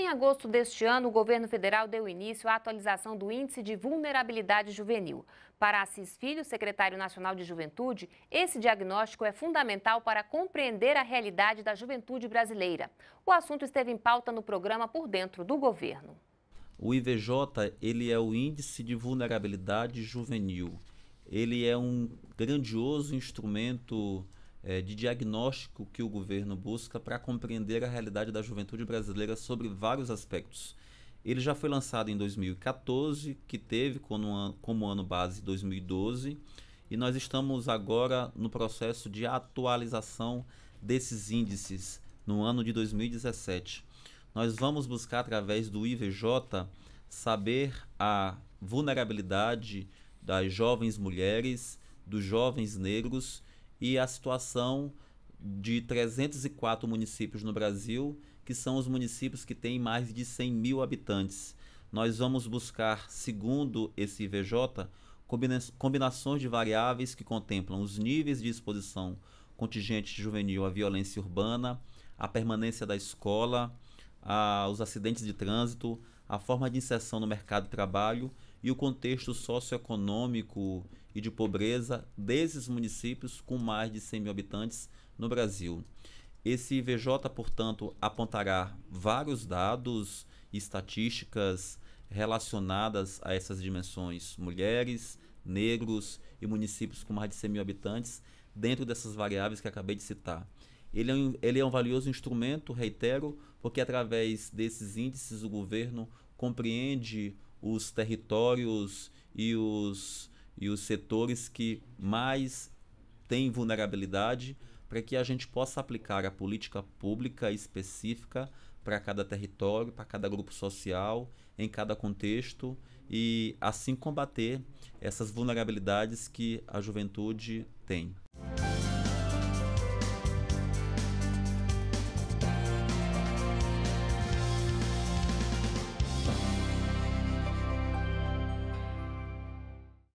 Em agosto deste ano, o governo federal deu início à atualização do Índice de Vulnerabilidade Juvenil. Para Assis Filho, secretário nacional de Juventude, esse diagnóstico é fundamental para compreender a realidade da juventude brasileira. O assunto esteve em pauta no programa Por Dentro do Governo. O IVJ ele é o Índice de Vulnerabilidade Juvenil. Ele é um grandioso instrumento é, de diagnóstico que o governo busca para compreender a realidade da juventude brasileira sobre vários aspectos. Ele já foi lançado em 2014, que teve como, como ano base 2012, e nós estamos agora no processo de atualização desses índices no ano de 2017. Nós vamos buscar através do IVJ saber a vulnerabilidade das jovens mulheres, dos jovens negros e a situação de 304 municípios no Brasil, que são os municípios que têm mais de 100 mil habitantes. Nós vamos buscar, segundo esse IVJ, combinações de variáveis que contemplam os níveis de exposição contingente juvenil à violência urbana, a permanência da escola, a, os acidentes de trânsito, a forma de inserção no mercado de trabalho e o contexto socioeconômico e de pobreza desses municípios com mais de 100 mil habitantes no Brasil. Esse IVJ, portanto, apontará vários dados e estatísticas relacionadas a essas dimensões: mulheres, negros e municípios com mais de 100 mil habitantes, dentro dessas variáveis que acabei de citar. Ele é, um, ele é um valioso instrumento, reitero, porque através desses índices o governo compreende os territórios e os, e os setores que mais têm vulnerabilidade para que a gente possa aplicar a política pública específica para cada território, para cada grupo social, em cada contexto e assim combater essas vulnerabilidades que a juventude tem.